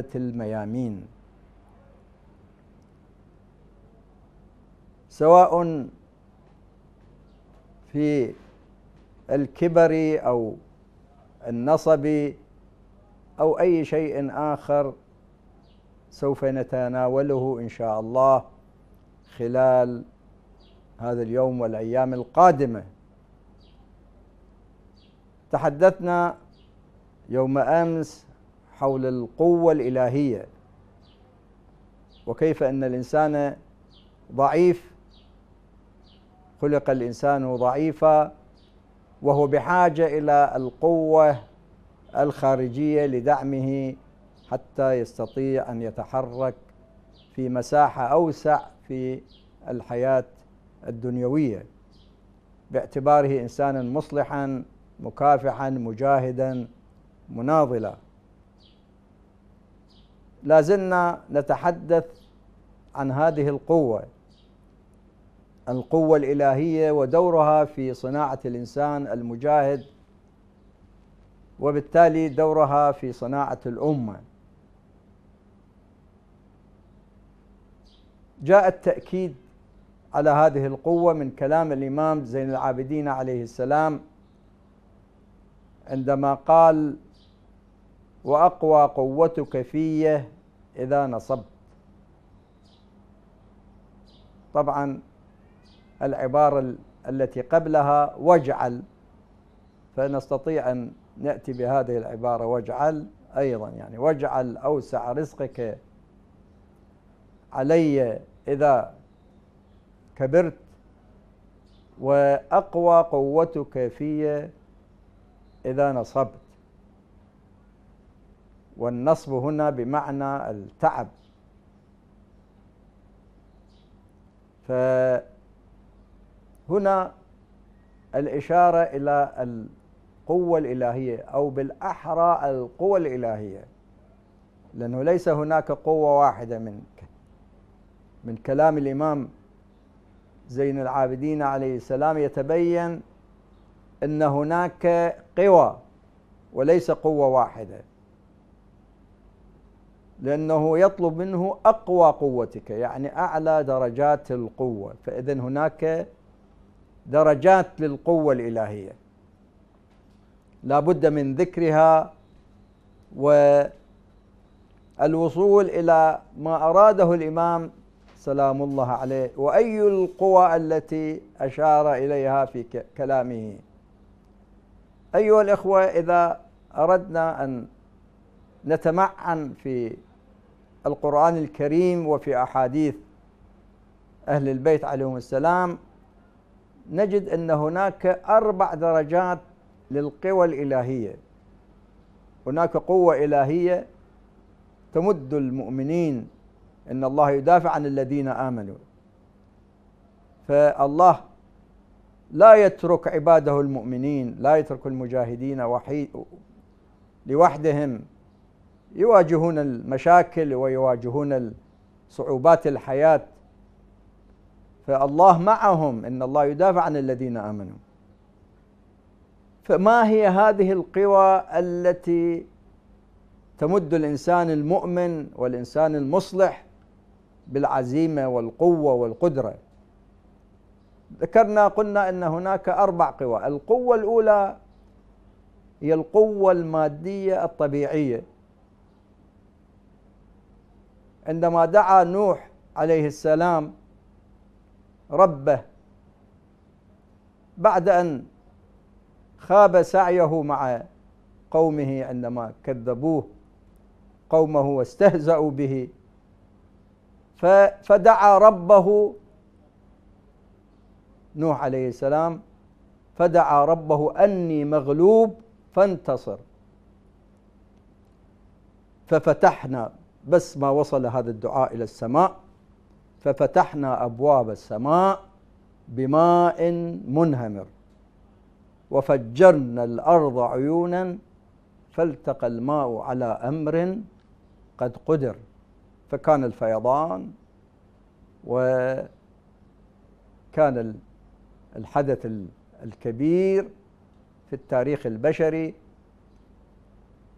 عادة الميامين سواء في الكبر أو النصب أو أي شيء آخر سوف نتناوله إن شاء الله خلال هذا اليوم والأيام القادمة تحدثنا يوم أمس حول القوة الإلهية وكيف أن الإنسان ضعيف خلق الإنسان ضعيفا وهو بحاجة إلى القوة الخارجية لدعمه حتى يستطيع أن يتحرك في مساحة أوسع في الحياة الدنيوية باعتباره إنسانا مصلحا مكافحا مجاهدا مناضلا لا زلنا نتحدث عن هذه القوة القوة الإلهية ودورها في صناعة الإنسان المجاهد وبالتالي دورها في صناعة الأمة جاء التأكيد على هذه القوة من كلام الإمام زين العابدين عليه السلام عندما قال وأقوى قوتك في إذا نصبت طبعا العبارة التي قبلها واجعل فنستطيع أن نأتي بهذه العبارة واجعل أيضا يعني واجعل أوسع رزقك علي إذا كبرت وأقوى قوتك في إذا نصبت والنصب هنا بمعنى التعب فهنا الإشارة إلى القوة الإلهية أو بالأحرى القوة الإلهية لأنه ليس هناك قوة واحدة من من كلام الإمام زين العابدين عليه السلام يتبين أن هناك قوى وليس قوة واحدة لأنه يطلب منه أقوى قوتك يعني أعلى درجات القوة فإذا هناك درجات للقوة الإلهية لا بد من ذكرها والوصول إلى ما أراده الإمام سلام الله عليه وأي القوى التي أشار إليها في كلامه أيها الإخوة إذا أردنا أن نتمعن في القرآن الكريم وفي أحاديث أهل البيت عليهم السلام نجد أن هناك أربع درجات للقوى الإلهية هناك قوة إلهية تمد المؤمنين ان الله يدافع عن الذين امنوا فالله لا يترك عباده المؤمنين لا يترك المجاهدين وحيد لوحدهم يواجهون المشاكل ويواجهون صعوبات الحياة فالله معهم إن الله يدافع عن الذين آمنوا فما هي هذه القوى التي تمد الإنسان المؤمن والإنسان المصلح بالعزيمة والقوة والقدرة ذكرنا قلنا أن هناك أربع قوى القوة الأولى هي القوة المادية الطبيعية عندما دعا نوح عليه السلام ربه بعد ان خاب سعيه مع قومه عندما كذبوه قومه واستهزأوا به فدعا ربه نوح عليه السلام فدعا ربه أني مغلوب فانتصر ففتحنا بس ما وصل هذا الدعاء إلى السماء ففتحنا أبواب السماء بماء منهمر وفجرنا الأرض عيونا فالتقى الماء على أمر قد قدر فكان الفيضان وكان الحدث الكبير في التاريخ البشري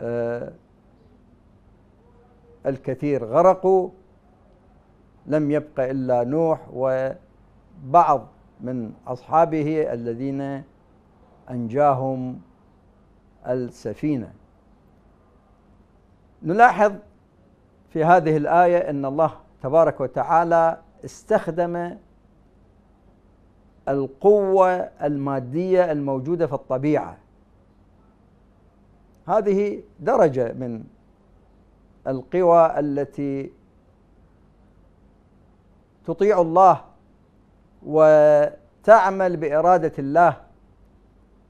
آه، الكثير غرقوا لم يبق الا نوح وبعض من اصحابه الذين انجاهم السفينه نلاحظ في هذه الايه ان الله تبارك وتعالى استخدم القوه الماديه الموجوده في الطبيعه هذه درجه من القوى التي تطيع الله وتعمل باراده الله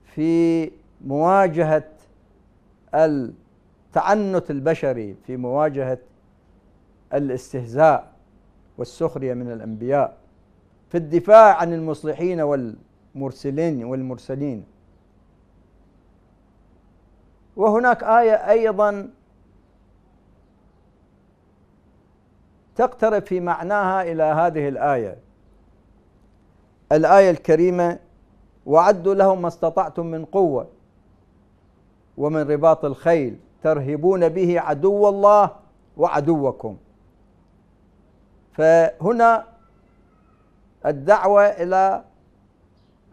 في مواجهه التعنت البشري في مواجهه الاستهزاء والسخريه من الانبياء في الدفاع عن المصلحين والمرسلين والمرسلين وهناك ايه ايضا تقترب في معناها إلى هذه الآية الآية الكريمة وعدوا لهم ما استطعتم من قوة ومن رباط الخيل ترهبون به عدو الله وعدوكم فهنا الدعوة إلى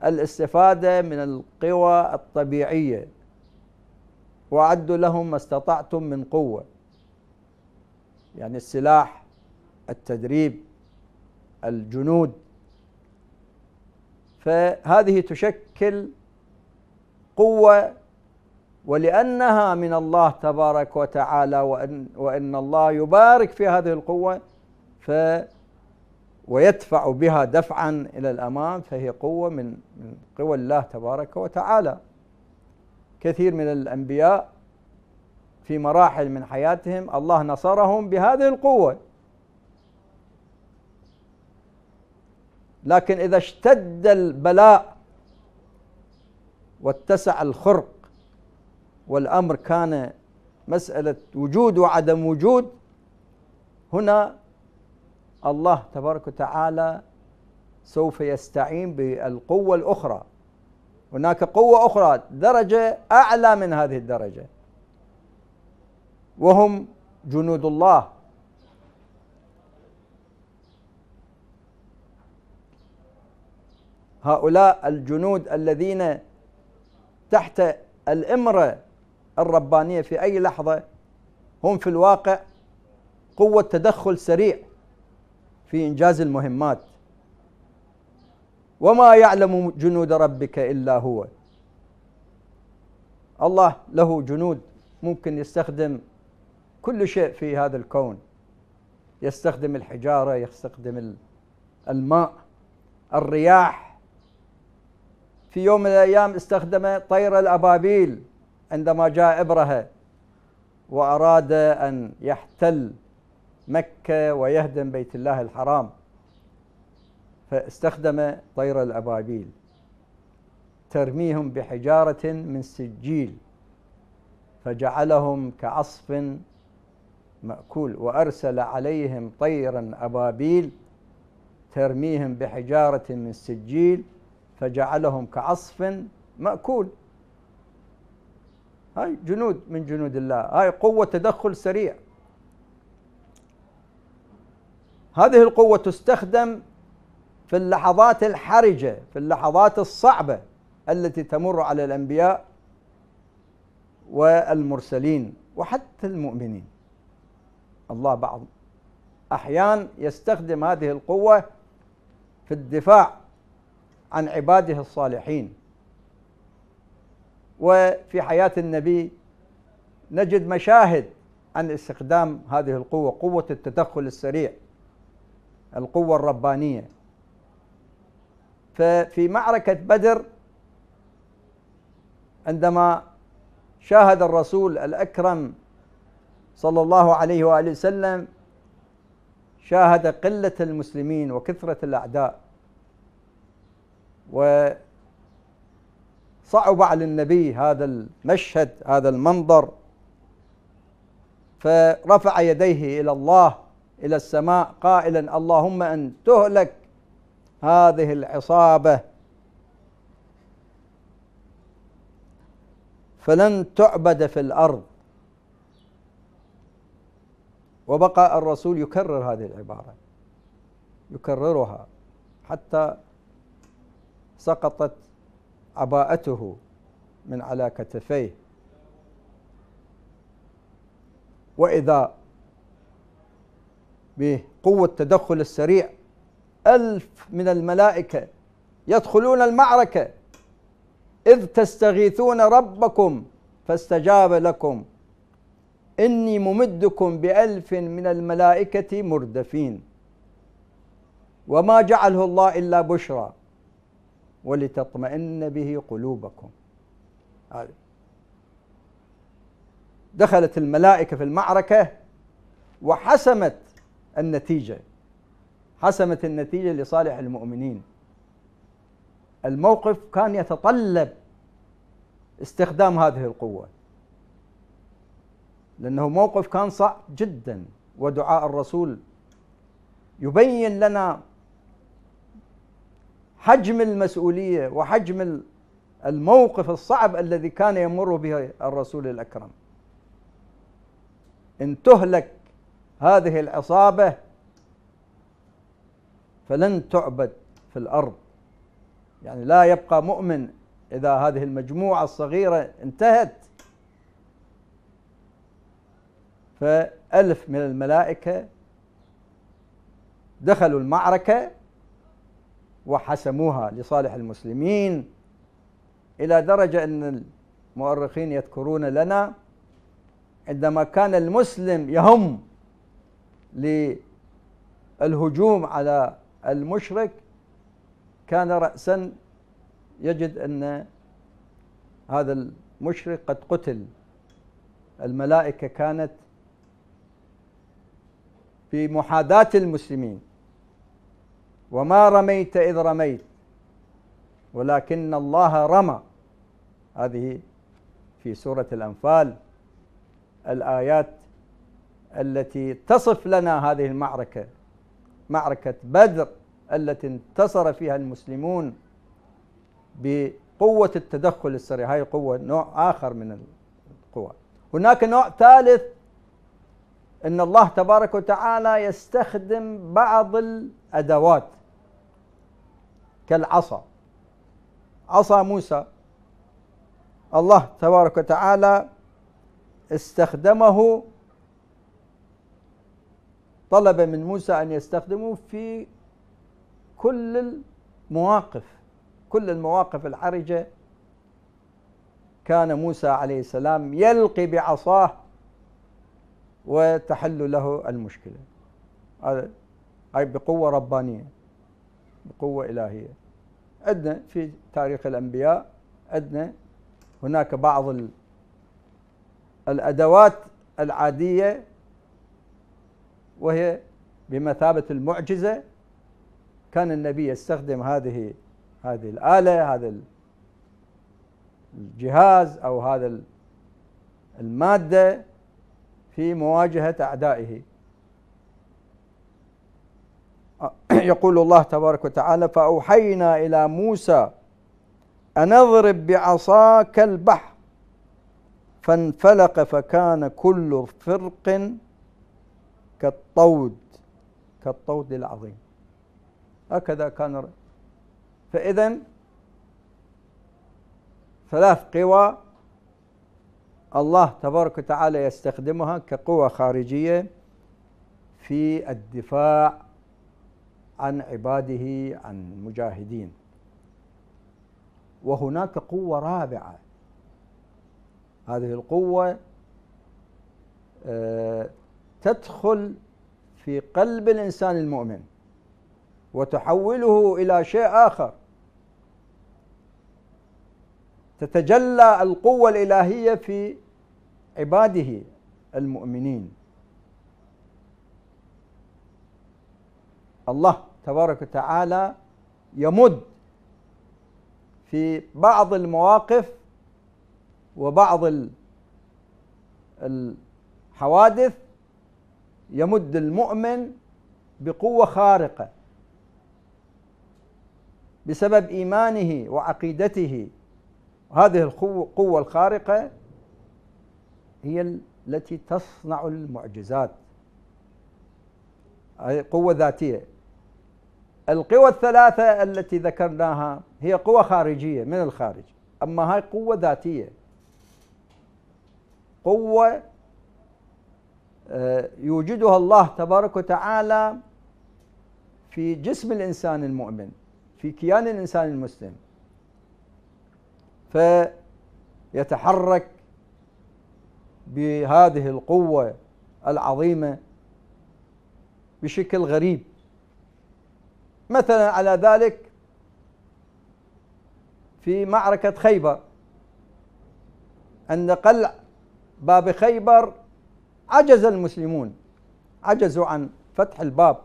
الاستفادة من القوى الطبيعية وعدوا لهم ما استطعتم من قوة يعني السلاح التدريب الجنود فهذه تشكل قوه ولانها من الله تبارك وتعالى وان وان الله يبارك في هذه القوه ف ويدفع بها دفعا الى الامام فهي قوه من من قوى الله تبارك وتعالى كثير من الانبياء في مراحل من حياتهم الله نصرهم بهذه القوه لكن إذا اشتد البلاء واتسع الخرق والأمر كان مسألة وجود وعدم وجود هنا الله تبارك وتعالى سوف يستعين بالقوة الأخرى هناك قوة أخرى درجة أعلى من هذه الدرجة وهم جنود الله هؤلاء الجنود الذين تحت الإمرة الربانية في أي لحظة هم في الواقع قوة تدخل سريع في إنجاز المهمات وما يعلم جنود ربك إلا هو الله له جنود ممكن يستخدم كل شيء في هذا الكون يستخدم الحجارة يستخدم الماء الرياح في يوم من الأيام استخدم طير الأبابيل عندما جاء إبرهة وأراد أن يحتل مكة ويهدم بيت الله الحرام فاستخدم طير الأبابيل ترميهم بحجارة من سجيل فجعلهم كعصف مأكول وأرسل عليهم طيرا أبابيل ترميهم بحجارة من سجيل فجعلهم كعصف مأكول هاي جنود من جنود الله هاي قوة تدخل سريع هذه القوة تستخدم في اللحظات الحرجة في اللحظات الصعبة التي تمر على الأنبياء والمرسلين وحتى المؤمنين الله بعض أحيان يستخدم هذه القوة في الدفاع عن عباده الصالحين وفي حياة النبي نجد مشاهد عن استخدام هذه القوة قوة التدخل السريع القوة الربانية ففي معركة بدر عندما شاهد الرسول الأكرم صلى الله عليه وآله وسلم شاهد قلة المسلمين وكثرة الأعداء وصعب على النبي هذا المشهد هذا المنظر فرفع يديه الى الله الى السماء قائلا اللهم ان تهلك هذه العصابه فلن تعبد في الارض وبقى الرسول يكرر هذه العباره يكررها حتى سقطت عباءته من على كتفيه وإذا بقوة التدخل السريع ألف من الملائكة يدخلون المعركة إذ تستغيثون ربكم فاستجاب لكم إني ممدكم بألف من الملائكة مردفين وما جعله الله إلا بشرى ولتطمئن به قلوبكم دخلت الملائكة في المعركة وحسمت النتيجة حسمت النتيجة لصالح المؤمنين الموقف كان يتطلب استخدام هذه القوة لأنه موقف كان صعب جدا ودعاء الرسول يبين لنا حجم المسؤوليه وحجم الموقف الصعب الذي كان يمر به الرسول الاكرم ان تهلك هذه العصابه فلن تعبد في الارض يعني لا يبقى مؤمن اذا هذه المجموعه الصغيره انتهت فالف من الملائكه دخلوا المعركه وحسموها لصالح المسلمين إلى درجة أن المؤرخين يذكرون لنا عندما كان المسلم يهم للهجوم على المشرك كان رأسا يجد أن هذا المشرك قد قتل الملائكة كانت في محاذاة المسلمين وما رميت إذ رميت ولكن الله رمى هذه في سورة الأنفال الآيات التي تصف لنا هذه المعركة معركة بدر التي انتصر فيها المسلمون بقوة التدخل السريع هاي قوة نوع آخر من القوى هناك نوع ثالث أن الله تبارك وتعالى يستخدم بعض الأدوات كالعصا عصا موسى الله تبارك وتعالى استخدمه طلب من موسى ان يستخدمه في كل المواقف كل المواقف الحرجه كان موسى عليه السلام يلقي بعصاه وتحل له المشكله هذا بقوه ربانيه بقوة إلهية عندنا في تاريخ الأنبياء عندنا هناك بعض الأدوات العادية وهي بمثابة المعجزة كان النبي يستخدم هذه هذه الآلة هذا الجهاز أو هذا المادة في مواجهة أعدائه يقول الله تبارك وتعالى فأوحينا إلى موسى أن اضرب بعصاك البحر فانفلق فكان كل فرق كالطود كالطود العظيم هكذا كان فإذا ثلاث قوى الله تبارك وتعالى يستخدمها كقوى خارجية في الدفاع عن عباده عن مجاهدين وهناك قوة رابعة هذه القوة آه، تدخل في قلب الإنسان المؤمن وتحوله إلى شيء آخر تتجلى القوة الإلهية في عباده المؤمنين الله تبارك وتعالى يمد في بعض المواقف وبعض الحوادث يمد المؤمن بقوة خارقة بسبب إيمانه وعقيدته هذه القوة الخارقة هي التي تصنع المعجزات قوة ذاتية القوى الثلاثة التي ذكرناها هي قوى خارجية من الخارج أما هاي قوة ذاتية قوة آه، يوجدها الله تبارك وتعالى في جسم الإنسان المؤمن في كيان الإنسان المسلم فيتحرك بهذه القوة العظيمة بشكل غريب مثلا على ذلك في معركة خيبر أن قلع باب خيبر عجز المسلمون عجزوا عن فتح الباب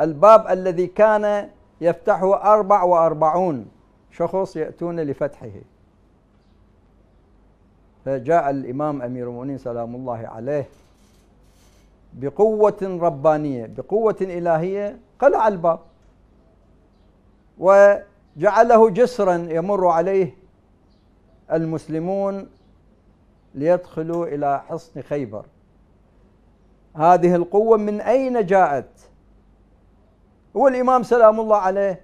الباب الذي كان يفتحه أربع وأربعون شخص يأتون لفتحه فجاء الإمام أمير المؤمنين سلام الله عليه بقوة ربانية بقوة إلهية قلع الباب وجعله جسرا يمر عليه المسلمون ليدخلوا إلى حصن خيبر هذه القوة من أين جاءت؟ هو الإمام سلام الله عليه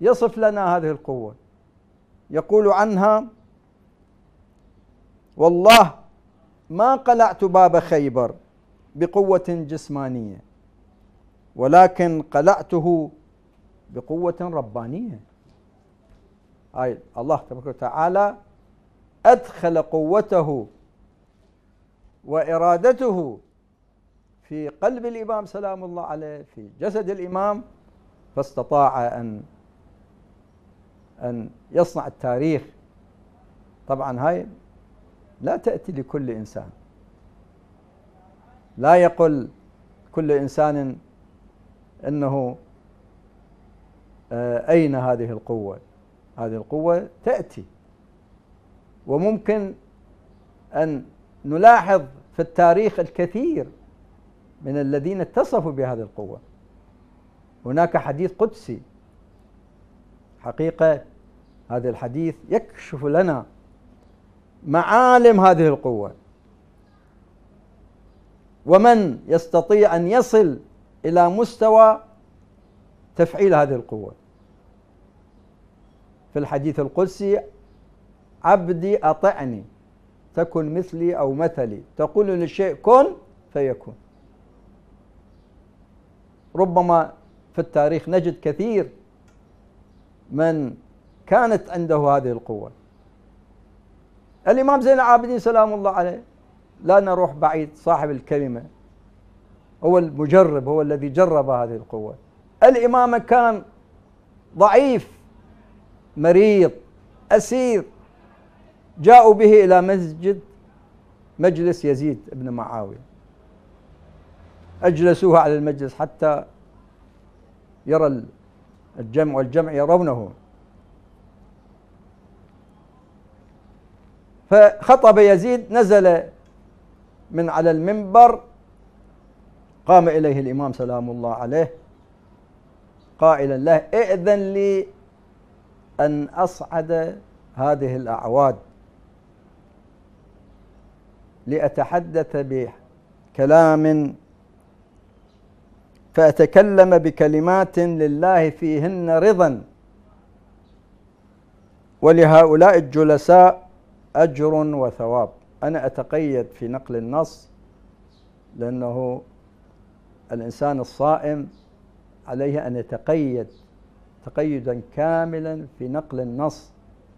يصف لنا هذه القوة يقول عنها والله ما قلعت باب خيبر بقوة جسمانية ولكن قلعته بقوة ربانية أي الله تبارك وتعالى أدخل قوته وإرادته في قلب الإمام سلام الله عليه في جسد الإمام فاستطاع أن أن يصنع التاريخ طبعا هاي لا تأتي لكل إنسان لا يقل كل إنسان أنه آه، أين هذه القوة هذه القوة تأتي وممكن أن نلاحظ في التاريخ الكثير من الذين اتصفوا بهذه القوة هناك حديث قدسي حقيقة هذا الحديث يكشف لنا معالم هذه القوه ومن يستطيع ان يصل الى مستوى تفعيل هذه القوه في الحديث القدسي عبدي اطعني تكن مثلي او مثلي تقول للشيء كن فيكون ربما في التاريخ نجد كثير من كانت عنده هذه القوه الإمام زين العابدين سلام الله عليه لا نروح بعيد صاحب الكلمة هو المجرب هو الذي جرب هذه القوة الإمام كان ضعيف مريض أسير جاءوا به إلى مسجد مجلس يزيد بن معاوية أجلسوه على المجلس حتى يرى الجمع والجمع يرونه فخطب يزيد نزل من على المنبر قام إليه الإمام سلام الله عليه قائلا له ائذن لي أن أصعد هذه الأعواد لأتحدث بكلام فأتكلم بكلمات لله فيهن رضا ولهؤلاء الجلساء أجر وثواب أنا أتقيد في نقل النص لأنه الإنسان الصائم عليه أن يتقيد تقيدا كاملا في نقل النص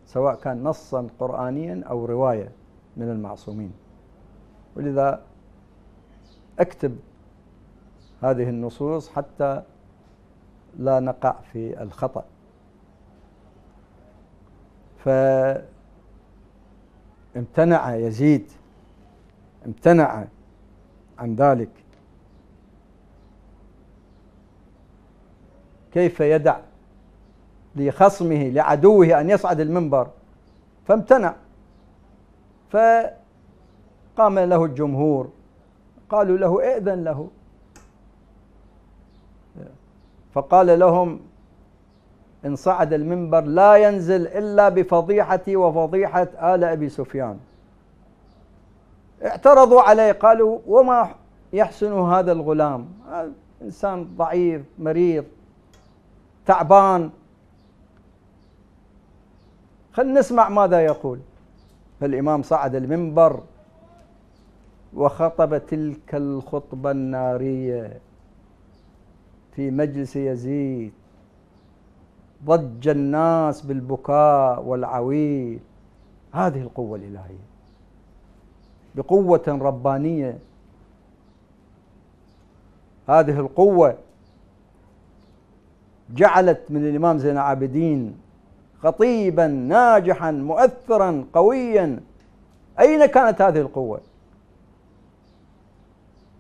سواء كان نصا قرآنيا أو رواية من المعصومين ولذا أكتب هذه النصوص حتى لا نقع في الخطأ ف امتنع يزيد امتنع عن ذلك كيف يدع لخصمه لعدوه ان يصعد المنبر فامتنع فقام له الجمهور قالوا له ائذن له فقال لهم إن صعد المنبر لا ينزل إلا بفضيحتي وفضيحة آل أبي سفيان اعترضوا عليه قالوا وما يحسن هذا الغلام إنسان ضعيف مريض تعبان خلينا نسمع ماذا يقول فالإمام صعد المنبر وخطب تلك الخطبة النارية في مجلس يزيد ضج الناس بالبكاء والعويل هذه القوة الإلهية بقوة ربانية هذه القوة جعلت من الإمام زين العابدين خطيبا ناجحا مؤثرا قويا أين كانت هذه القوة؟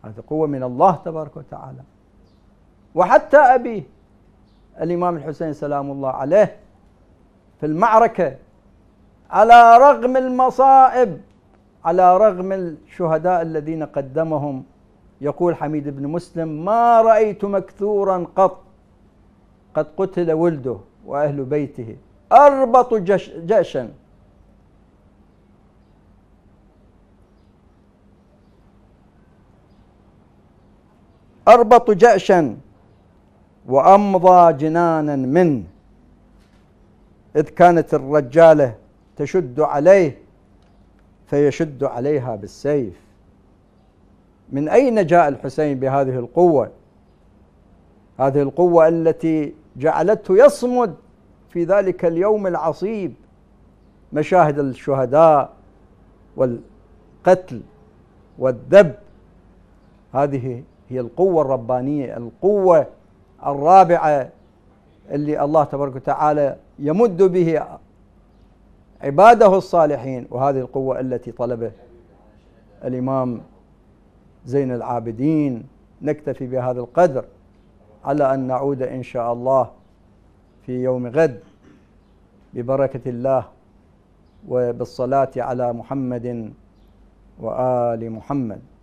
هذه قوة من الله تبارك وتعالى وحتى أبيه الإمام الحسين سلام الله عليه في المعركة على رغم المصائب على رغم الشهداء الذين قدمهم يقول حميد بن مسلم ما رأيت مكثورا قط قد قتل ولده وأهل بيته أربط جش جأشا أربط جأشا وأمضى جنانا منه إذ كانت الرجالة تشد عليه فيشد عليها بالسيف من أين جاء الحسين بهذه القوة هذه القوة التي جعلته يصمد في ذلك اليوم العصيب مشاهد الشهداء والقتل والذب هذه هي القوة الربانية القوة الرابعة اللي الله تبارك وتعالى يمد به عباده الصالحين وهذه القوة التي طلبه الإمام زين العابدين نكتفي بهذا القدر على أن نعود إن شاء الله في يوم غد ببركة الله وبالصلاة على محمد وآل محمد